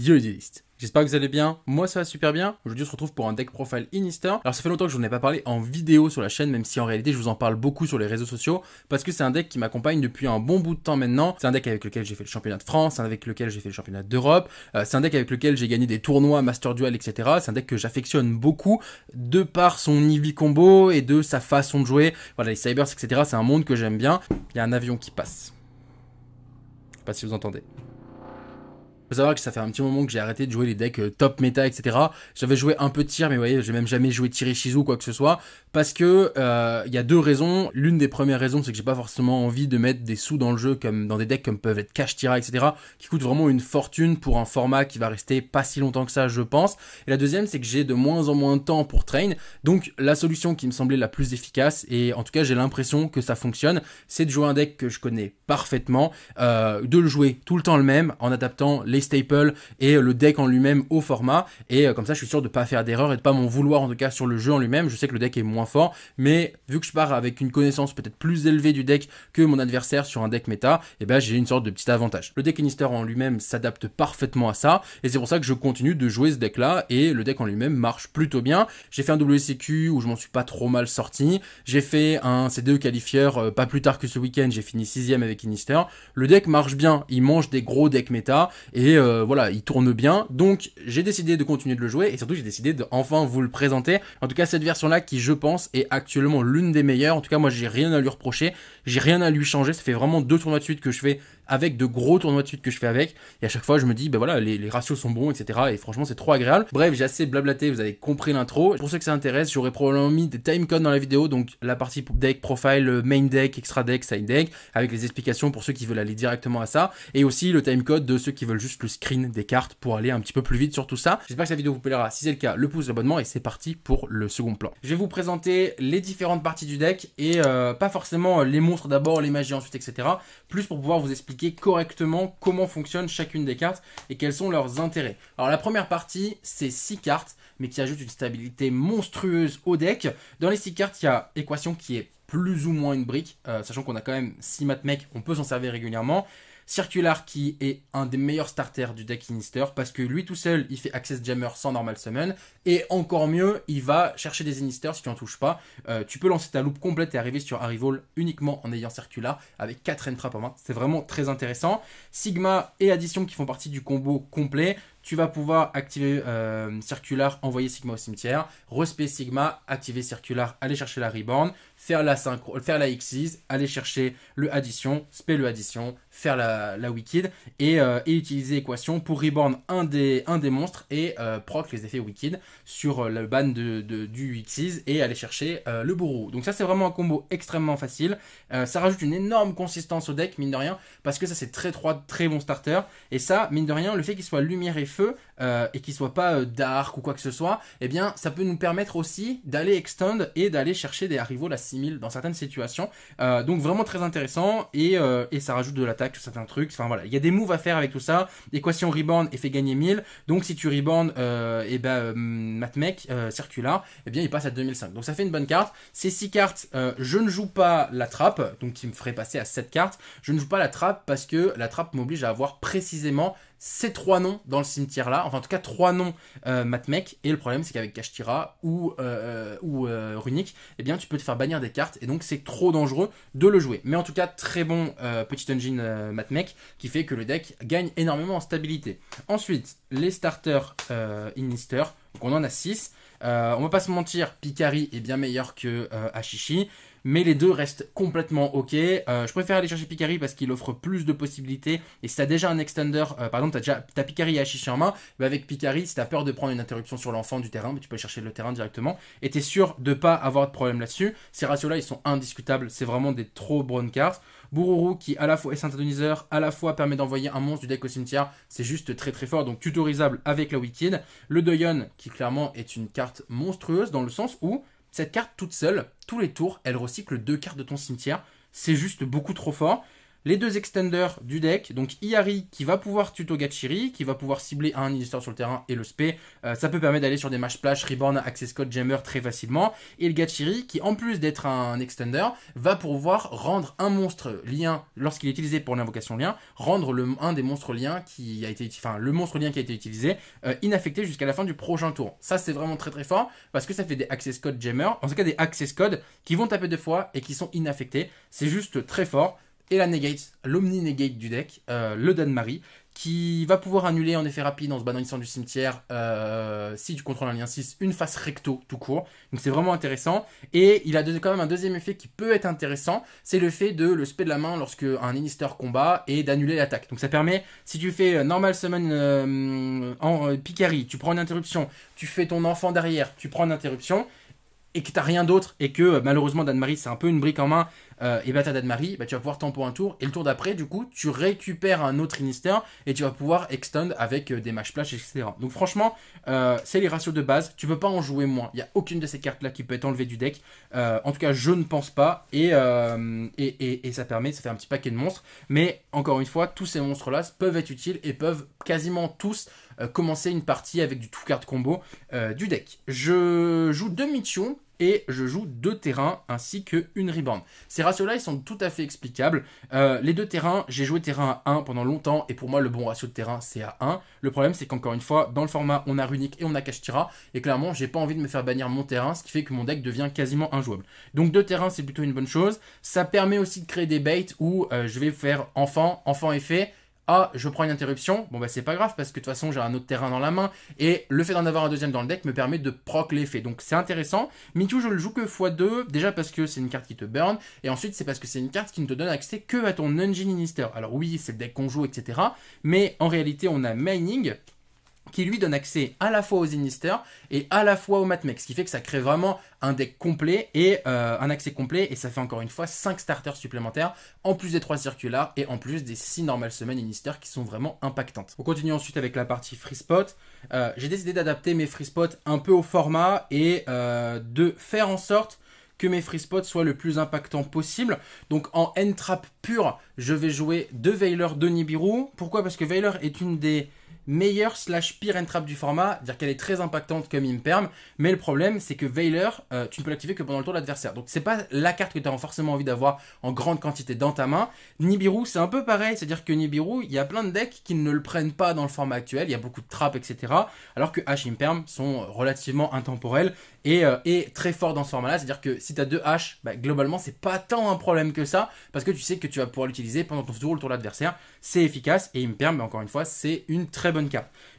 Yo les listes J'espère que vous allez bien. Moi, ça va super bien. Aujourd'hui, on se retrouve pour un deck profile Inister. Alors, ça fait longtemps que je n'en ai pas parlé en vidéo sur la chaîne, même si en réalité, je vous en parle beaucoup sur les réseaux sociaux, parce que c'est un deck qui m'accompagne depuis un bon bout de temps maintenant. C'est un deck avec lequel j'ai fait le championnat de France, avec lequel j'ai fait le championnat d'Europe. Euh, c'est un deck avec lequel j'ai gagné des tournois, Master Duel, etc. C'est un deck que j'affectionne beaucoup, de par son Eevee combo et de sa façon de jouer. Voilà, les Cybers, etc. C'est un monde que j'aime bien. Il y a un avion qui passe. Je sais pas si vous entendez. Faut savoir que ça fait un petit moment que j'ai arrêté de jouer les decks euh, top méta, etc. J'avais joué un peu de tir, mais vous voyez, j'ai même jamais joué tirer Shizu ou quoi que ce soit. Parce que il euh, y a deux raisons. L'une des premières raisons, c'est que j'ai pas forcément envie de mettre des sous dans le jeu, comme dans des decks comme peuvent être Cash Tira, etc. qui coûtent vraiment une fortune pour un format qui va rester pas si longtemps que ça, je pense. Et la deuxième, c'est que j'ai de moins en moins de temps pour train. Donc la solution qui me semblait la plus efficace, et en tout cas j'ai l'impression que ça fonctionne, c'est de jouer un deck que je connais parfaitement, euh, de le jouer tout le temps le même, en adaptant les staple et le deck en lui-même au format. Et euh, comme ça, je suis sûr de pas faire d'erreur et de pas m'en vouloir en tout cas sur le jeu en lui-même. Je sais que le deck est moins fort, mais vu que je pars avec une connaissance peut-être plus élevée du deck que mon adversaire sur un deck méta, et eh bien ben j'ai une sorte de petit avantage. Le deck Inister en lui-même s'adapte parfaitement à ça, et c'est pour ça que je continue de jouer ce deck-là, et le deck en lui-même marche plutôt bien. J'ai fait un WCQ où je m'en suis pas trop mal sorti. J'ai fait un C2 qualifieur euh, pas plus tard que ce week-end. J'ai fini sixième avec Inister. Le deck marche bien. Il mange des gros decks méta et et euh, voilà, il tourne bien. Donc j'ai décidé de continuer de le jouer et surtout j'ai décidé de enfin vous le présenter. En tout cas cette version là qui je pense est actuellement l'une des meilleures. En tout cas moi j'ai rien à lui reprocher, j'ai rien à lui changer. Ça fait vraiment deux tournois de suite que je fais avec de gros tournois de suite que je fais avec. Et à chaque fois, je me dis, ben voilà, les, ratios sont bons, etc. Et franchement, c'est trop agréable. Bref, j'ai assez blablaté, vous avez compris l'intro. Pour ceux que ça intéresse, j'aurais probablement mis des time dans la vidéo, donc la partie deck profile, euh, main deck, extra deck, side deck, avec les explications pour ceux qui veulent aller directement à ça. Et aussi le timecode de ceux qui veulent juste le screen des cartes pour aller un petit peu plus vite sur tout ça. J'espère que cette vidéo vous plaira. Si c'est le cas, le pouce, l'abonnement et c'est parti pour le second plan. Je vais vous présenter les différentes parties du deck et euh, pas forcément les monstres d'abord, les magies ensuite, etc. Plus pour pouvoir vous expliquer correctement comment fonctionne chacune des cartes et quels sont leurs intérêts. Alors la première partie, c'est six cartes, mais qui ajoutent une stabilité monstrueuse au deck. Dans les six cartes, il y a équation qui est plus ou moins une brique, euh, sachant qu'on a quand même 6 mat mecs, on peut s'en servir régulièrement. Circular qui est un des meilleurs starters du deck Innister parce que lui tout seul, il fait Access Jammer sans normal summon. Et encore mieux, il va chercher des Inister si tu en touches pas. Euh, tu peux lancer ta loupe complète et arriver sur Arrival uniquement en ayant Circular avec 4 entraps en main. C'est vraiment très intéressant. Sigma et Addition qui font partie du combo complet tu vas pouvoir activer euh, Circular, envoyer Sigma au cimetière, respect Sigma, activer Circular, aller chercher la Reborn, faire la synchro, faire la Xyz, aller chercher le addition, spé le addition, faire la, la wicked euh, et, utiliser équation pour reborn un des, un des monstres et euh, proc les effets wicked sur euh, le ban de, de du Xyz et aller chercher le bourreau. Donc ça c'est vraiment un combo extrêmement facile. ça rajoute une énorme consistance au deck mine de rien parce que ça c'est très très bon starter et ça mine de rien le fait qu'il soit lumière et feu et qu'il soit pas dark ou quoi que ce soit, et eh bien ça peut nous permettre aussi d'aller extend et d'aller chercher des arrivaux la 6000 dans certaines situations. Euh, donc vraiment très intéressant euh, et, ça rajoute de l'attaque sur certains trucs. Enfin voilà, il y a des moves à faire avec tout ça. Équation rebond et fait gagner 1000. Donc si tu rebound, et euh, eh ben Matmec circular, et eh bien il passe à 2005. Donc ça fait une bonne carte. Ces 6 cartes, je ne joue pas la trappe, donc qui me ferait passer à 7 cartes. Je ne joue pas la trappe parce que la trappe m'oblige à avoir précisément ces trois noms dans le cimetière là, enfin en tout cas trois noms euh, Matmec, et le problème c'est qu'avec Kashtira ou, euh, ou euh, Runic, eh bien tu peux te faire bannir des cartes, et donc c'est trop dangereux de le jouer. Mais en tout cas, très bon petit engine Matmec, qui fait que le deck gagne énormément en stabilité. Ensuite, les starters Innister, donc on en a 6. on va pas se mentir, Picari est bien meilleur que Ashishi mais les deux restent complètement ok. Euh, je préfère aller chercher Picari parce qu'il offre plus de possibilités. Et si t'as déjà un extender, pardon euh, par exemple, t'as déjà t'as Picari et Hachichi en main, avec Picari, si t'as peur de prendre une interruption sur l'enfant du terrain, mais bah, tu peux chercher le terrain directement. Et t'es sûr de pas avoir de problème là-dessus. Ces ratios-là, ils sont indiscutables. C'est vraiment des trop bonnes cartes. Bururu qui à la fois est synthétiseur, à la fois permet d'envoyer un monstre du deck au cimetière, c'est juste très très fort, donc tutorisable avec la Wicked. Le Doyon qui clairement est une carte monstrueuse dans le sens où cette carte toute seule, tous les tours, elle recycle deux cartes de ton cimetière. C'est juste beaucoup trop fort les deux extenders du deck, donc Iari qui va pouvoir tuto Gachiri, qui va pouvoir cibler un initiateur sur le terrain et le spé, euh, ça peut permettre d'aller sur des matchs splash, reborn, access code, jammer très facilement, et le Gachiri qui en plus d'être un extender, va pouvoir rendre un monstre lien, lorsqu'il est utilisé pour l'invocation lien, rendre le, un des monstres liens qui a été, enfin le monstre lien qui a été utilisé, euh, inaffecté jusqu'à la fin du prochain tour. Ça c'est vraiment très très fort, parce que ça fait des access code jammer, en tout cas des access codes qui vont taper deux fois et qui sont inaffectés, c'est juste très fort et la negate, l'omni-negate du deck, euh, le dan qui va pouvoir annuler en effet rapide en se banissant du cimetière, euh, si tu contrôles un lien 6, une face recto tout court. Donc c'est vraiment intéressant. Et il a quand même un deuxième effet qui peut être intéressant, c'est le fait de le spé de la main lorsque un Innister combat et d'annuler l'attaque. Donc ça permet, si tu fais euh, normal summon en Picari, tu prends une interruption, tu fais ton enfant derrière, tu prends une interruption, et que t'as rien d'autre et que malheureusement Dan Marie c'est un peu une brique en main euh, et bah ta Marie, bah, tu vas pouvoir pour un tour, et le tour d'après, du coup, tu récupères un autre Inister, et tu vas pouvoir extend avec euh, des match plash, etc. Donc franchement, euh, c'est les ratios de base, tu peux pas en jouer moins, il y a aucune de ces cartes-là qui peut être enlevée du deck, en tout cas, je ne pense pas, et, ça permet, ça fait un petit paquet de monstres, mais encore une fois, tous ces monstres-là peuvent être utiles, et peuvent quasiment tous commencer une partie avec du tout card combo du deck. Je joue deux missions et je joue deux terrains ainsi que une Ces ratios-là, ils sont tout à fait explicables. Euh, les deux terrains, j'ai joué terrain à 1 pendant longtemps et pour moi, le bon ratio de terrain, c'est à 1. Le problème, c'est qu'encore une fois, dans le format, on a Runic et on a tira et clairement, j'ai pas envie de me faire bannir mon terrain, ce qui fait que mon deck devient quasiment injouable. Donc deux terrains, c'est plutôt une bonne chose. Ça permet aussi de créer des baits où euh, je vais faire enfant, enfant effet, ah, je prends une interruption, bon bah c'est pas grave parce que de toute façon j'ai un autre terrain dans la main et le fait d'en avoir un deuxième dans le deck me permet de proc l'effet. Donc c'est intéressant. Mitu je le joue que x2, déjà parce que c'est une carte qui te burn et ensuite c'est parce que c'est une carte qui ne te donne accès que à ton engine Minister. Alors oui, c'est le deck qu'on joue, etc. Mais en réalité on a Mining qui lui donne accès à la fois aux Inisters et à la fois aux Matmex, ce qui fait que ça crée vraiment un deck complet et euh, un accès complet, et ça fait encore une fois 5 starters supplémentaires, en plus des 3 circulaires et en plus des 6 normales semaines Inisters qui sont vraiment impactantes. On continue ensuite avec la partie Free Spot. Euh, j'ai décidé d'adapter mes Free Spots un peu au format et euh, de faire en sorte que mes free spots soient le plus impactant possible. Donc en end trap pur, je vais jouer deux Veiler, de Nibiru. Pourquoi Parce que Veiler est une des Meilleur slash pire entrap du format, dire qu'elle est très impactante comme Imperm, mais le problème c'est que Veiler, euh, tu ne peux l'activer que pendant le tour de l'adversaire. Donc c'est pas la carte que tu as forcément envie d'avoir en grande quantité dans ta main. Nibiru, c'est un peu pareil, c'est-à-dire que Nibiru, il y a plein de decks qui ne le prennent pas dans le format actuel, il y a beaucoup de trappes, etc. Alors que H Imperm sont relativement intemporels euh, et, très forts dans ce format-là, c'est-à-dire que si tu as deux H, bah, globalement c'est pas tant un problème que ça, parce que tu sais que tu vas pouvoir l'utiliser pendant ton tour le tour de l'adversaire, c'est efficace et Imperm, bah, encore une fois, c'est une très bonne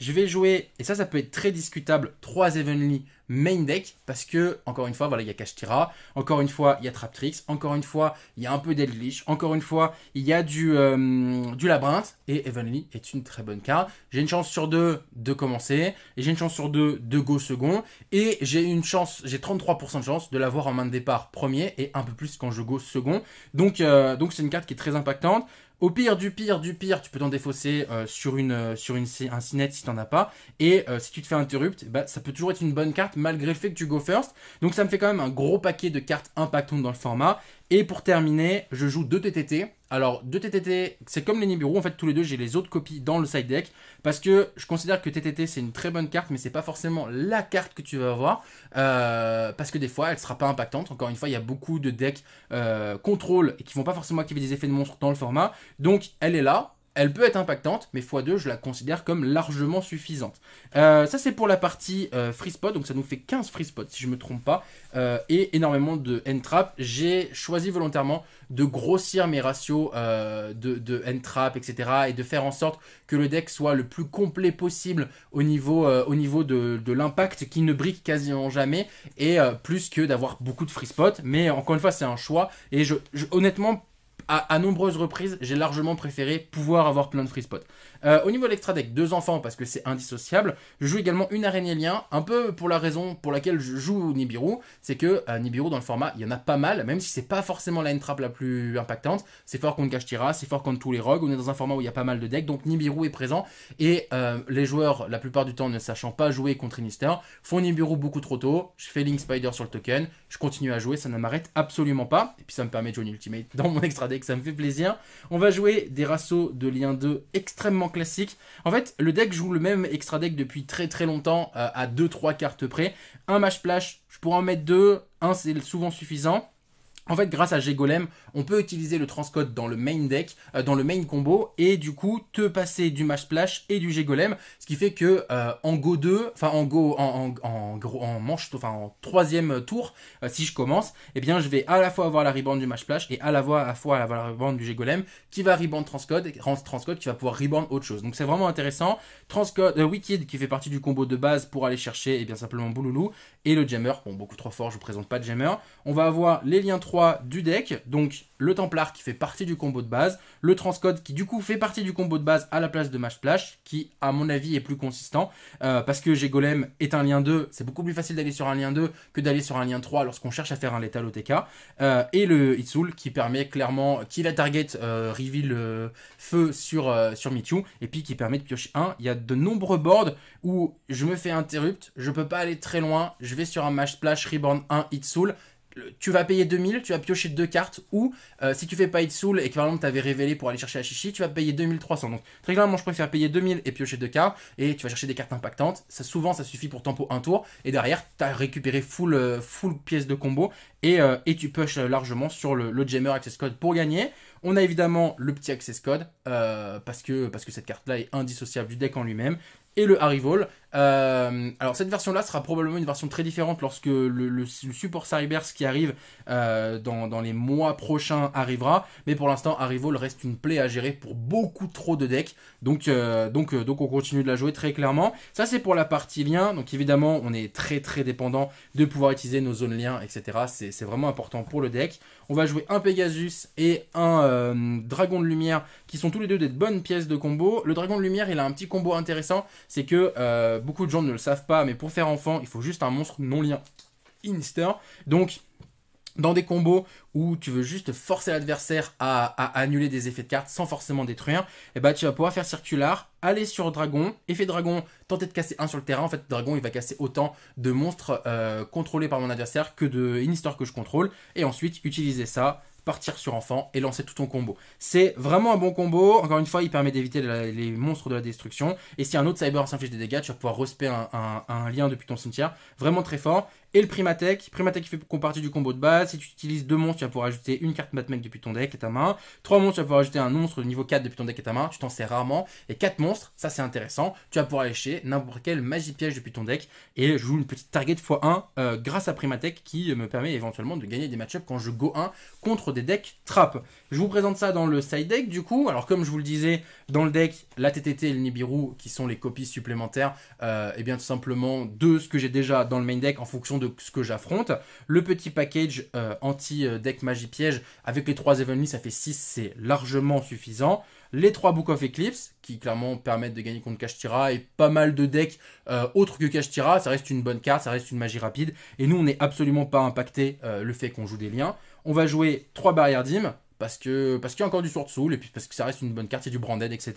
je vais jouer, et ça, ça peut être très discutable, 3 Evenly main deck, parce que, encore une fois, voilà, il y a Kashtira, encore une fois, il y a Tricks, encore une fois, il y a un peu d'Eldritch, encore une fois, il y a du, euh, du Labyrinthe, et Evenly est une très bonne carte. J'ai une chance sur deux de commencer, et j'ai une chance sur deux de go second, et j'ai une chance, j'ai 33% de chance de l'avoir en main de départ premier, et un peu plus quand je go second. Donc, euh, donc c'est une carte qui est très impactante. Au pire du pire du pire, tu peux t'en défausser euh, sur, une, euh, sur une, un si t'en as pas. Et euh, si tu te fais interrupt, bah, ça peut toujours être une bonne carte malgré le fait que tu go first. Donc ça me fait quand même un gros paquet de cartes impactantes dans le format. Et pour terminer, je joue deux TTT. Alors, de TTT, c'est comme les Nibiru, en fait, tous les deux, j'ai les autres copies dans le side deck, parce que je considère que TTT, c'est une très bonne carte, mais c'est pas forcément la carte que tu vas avoir, euh, parce que des fois, elle sera pas impactante. Encore une fois, il y a beaucoup de decks euh, contrôle et qui vont pas forcément activer des effets de monstre dans le format, donc elle est là, elle peut être impactante, mais x2, je la considère comme largement suffisante. Euh, ça, c'est pour la partie euh, free spot, donc ça nous fait 15 free spots, si je ne me trompe pas, euh, et énormément de entraps. J'ai choisi volontairement de grossir mes ratios de, de trap etc., et de faire en sorte que le deck soit le plus complet possible au niveau, au niveau de, l'impact, qui ne brique quasiment jamais, et plus que d'avoir beaucoup de free spot. Mais encore une fois, c'est un choix, et je honnêtement, à, nombreuses reprises, j'ai largement préféré pouvoir avoir plein de free spots. Euh, au niveau de l'extra deck, deux enfants parce que c'est indissociable. Je joue également une araignée lien, un peu pour la raison pour laquelle je joue Nibiru, c'est que euh, Nibiru dans le format, il y en a pas mal, même si c'est pas forcément la trap la plus impactante. C'est fort contre Kashtira, c'est fort contre tous les rogues. On est dans un format où il y a pas mal de decks, donc Nibiru est présent et euh, les joueurs, la plupart du temps, ne sachant pas jouer contre Inister, font Nibiru beaucoup trop tôt. Je fais Link Spider sur le token, je continue à jouer, ça ne m'arrête absolument pas. Et puis ça me permet de jouer une ultimate dans mon extra deck, ça me fait plaisir. On va jouer des rassos de lien 2 extrêmement classique. En fait, le deck joue le même extra deck depuis très très longtemps euh, à 2-3 cartes près. Un match splash, je pourrais en mettre 2, un c'est souvent suffisant. En fait, grâce à g on peut utiliser le transcode dans le main deck, euh, dans le main combo, et du coup te passer du Mash Splash et du g ce qui fait que euh, en Go 2, enfin en Go, en, en, en, manche, enfin en troisième tour, euh, si je commence, eh bien je vais à la fois avoir la rebound du Mash Splash et à la fois, à la fois avoir la rebound du g qui va rebound transcode, transcode qui va pouvoir rebound autre chose. Donc c'est vraiment intéressant. Transcode, Wicked qui fait partie du combo de base pour aller chercher, et eh bien simplement Bouloulou, et le Jammer, bon beaucoup trop fort, je vous présente pas de Jammer. On va avoir les liens 3 du deck, donc le Templar qui fait partie du combo de base, le Transcode qui du coup fait partie du combo de base à la place de Mash Splash, qui à mon avis est plus consistant, euh, parce que J'ai Golem est un lien 2, c'est beaucoup plus facile d'aller sur un lien 2 que d'aller sur un lien 3 lorsqu'on cherche à faire un Lethal Otk euh, et le Hitsoul qui permet clairement, qui la target euh, reveal feu sur, sur et puis qui permet de piocher 1. Il y a de nombreux boards où je me fais interrupt, je peux pas aller très loin, je vais sur un Mash Splash, Reborn 1, Itzul, tu vas payer 2000, tu vas piocher deux cartes, ou euh, si tu fais pas de soul et que par exemple t'avais révélé pour aller chercher la chichi, tu vas payer 2300. Donc très clairement, je préfère payer 2000 et piocher deux cartes, et tu vas chercher des cartes impactantes. Ça, souvent, ça suffit pour tempo un tour, et derrière, t'as récupéré full, euh, full pièce de combo, et, euh, tu pushes largement sur le, le Jammer Access Code pour gagner. On a évidemment le petit access code, euh, parce, que, parce que cette carte-là est indissociable du deck en lui-même. Et le Harry euh, alors cette version-là sera probablement une version très différente lorsque le, support cyberse qui arrive euh, dans, les mois prochains arrivera. Mais pour l'instant, Arrival reste une plaie à gérer pour beaucoup trop de decks. Donc, donc, donc on continue de la jouer très clairement. Ça c'est pour la partie lien. Donc évidemment, on est très très dépendant de pouvoir utiliser nos zones liens, etc. C'est vraiment important pour le deck. On va jouer un Pegasus et un euh, Dragon de Lumière, qui sont tous les deux des bonnes pièces de combo. Le Dragon de Lumière, il a un petit combo intéressant, c'est que euh, beaucoup de gens ne le savent pas, mais pour faire enfant, il faut juste un monstre non lien. Inster. Donc, dans des combos où tu veux juste forcer l'adversaire à, annuler des effets de cartes sans forcément détruire, et eh ben, tu vas pouvoir faire circular, aller sur dragon, effet dragon, tenter de casser un sur le terrain. En fait, dragon il va casser autant de monstres euh, contrôlés par mon adversaire que de histoire que je contrôle, et ensuite utiliser ça partir sur enfant et lancer tout ton combo. C'est vraiment un bon combo. Encore une fois, il permet d'éviter les monstres de la destruction. Et si un autre cyber s'inflige des dégâts, tu vas pouvoir respecter un, lien depuis ton cimetière. Vraiment très fort et le Primatech. Primatech fait partie du combo de base. Si tu utilises deux monstres, tu vas pouvoir ajouter une carte Matmec depuis ton deck et ta main. Trois monstres, tu vas pouvoir ajouter un monstre de niveau 4 depuis ton deck et ta main. Tu t'en sers rarement. Et quatre monstres, ça c'est intéressant. Tu vas pouvoir lécher n'importe quel magie piège depuis ton deck et je joue une petite target x1 euh, grâce à Primatech qui euh, me permet éventuellement de gagner des match quand je go 1 contre des decks trap. Je vous présente ça dans le side deck du coup. Alors comme je vous le disais, dans le deck, la TTT et le Nibiru qui sont les copies supplémentaires, et euh, eh bien tout simplement de ce que j'ai déjà dans le main deck en fonction de ce que j'affronte. Le petit package euh, anti-deck magie piège avec les 3 Evenly, ça fait 6, c'est largement suffisant. Les 3 Book of Eclipse, qui clairement permettent de gagner contre tira et pas mal de decks euh, autres que tira ça reste une bonne carte, ça reste une magie rapide, et nous on n'est absolument pas impacté euh, le fait qu'on joue des liens. On va jouer 3 barrières d'im, parce parce qu'il y a encore du Sword Soul et puis parce que ça reste une bonne carte, il y a du branded, etc.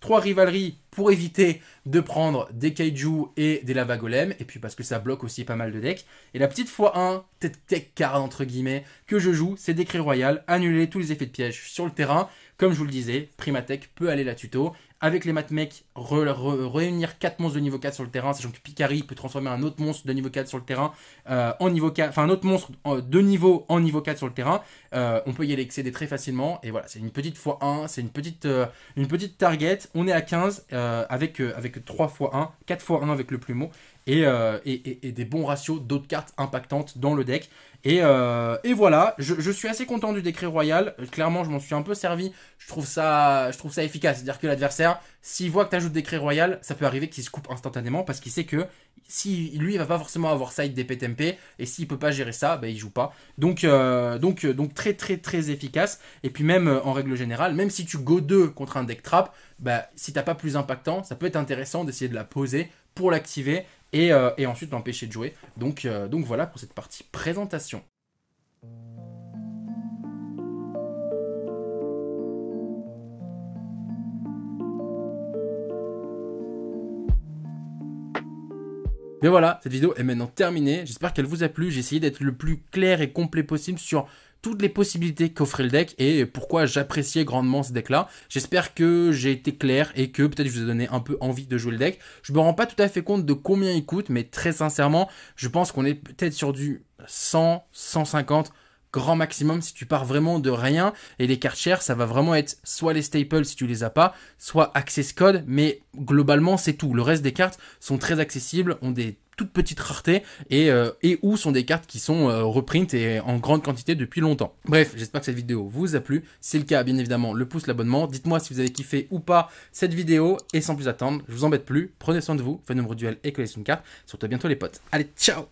Trois rivaleries pour éviter de prendre des Kaiju et des Lava et puis parce que ça bloque aussi pas mal de decks. Et la petite x1, tech card entre guillemets, que je joue, c'est décret royal, annuler tous les effets de piège sur le terrain. Comme je vous le disais, Primatech peut aller la tuto. Avec les matmecs, réunir 4 monstres de niveau 4 sur le terrain, sachant que Picari peut transformer un autre monstre de niveau 4 sur le terrain euh, en niveau 4, enfin un autre monstre euh, de niveau en niveau 4 sur le terrain. Euh, on peut y aller excéder très facilement. Et voilà, c'est une petite fois 1, c'est une petite, euh, une petite target. On est à 15 euh, avec, avec 3 fois 1, 4 fois 1 avec le plumeau. Et, et, et des bons ratios d'autres cartes impactantes dans le deck. Et, et voilà, je, je, suis assez content du décret royal. Clairement, je m'en suis un peu servi. Je trouve ça, je trouve ça efficace. C'est-à-dire que l'adversaire, s'il voit que tu ajoutes des créés royales, ça peut arriver qu'il se coupe instantanément parce qu'il sait que si lui il va pas forcément avoir side des PTMP et s'il peut pas gérer ça, il bah, il joue pas. Donc euh, donc euh, donc très très très efficace et puis même euh, en règle générale, même si tu go 2 contre un deck trap, bah, si t'as pas plus impactant, ça peut être intéressant d'essayer de la poser pour l'activer et, et ensuite l'empêcher de jouer. Donc donc voilà pour cette partie présentation. Mais voilà, cette vidéo est maintenant terminée. J'espère qu'elle vous a plu. J'ai essayé d'être le plus clair et complet possible sur toutes les possibilités qu'offrait le deck et pourquoi j'appréciais grandement ce deck là. J'espère que j'ai été clair et que peut-être je vous ai donné un peu envie de jouer le deck. Je me rends pas tout à fait compte de combien il coûte, mais très sincèrement, je pense qu'on est peut-être sur du 100, 150, grand maximum si tu pars vraiment de rien. Et les cartes chères, ça va vraiment être soit les staples si tu les as pas, soit access code, mais globalement c'est tout. Le reste des cartes sont très accessibles, ont des toutes petites raretés et, euh, et ou sont des cartes qui sont euh, reprintes et en grande quantité depuis longtemps. Bref, j'espère que cette vidéo vous a plu. Si c'est le cas, bien évidemment, le pouce, l'abonnement. Dites-moi si vous avez kiffé ou pas cette vidéo. Et sans plus attendre, je vous embête plus. Prenez soin de vous, faites nombreux duel et collection une cartes. Surtout à bientôt les potes. Allez, ciao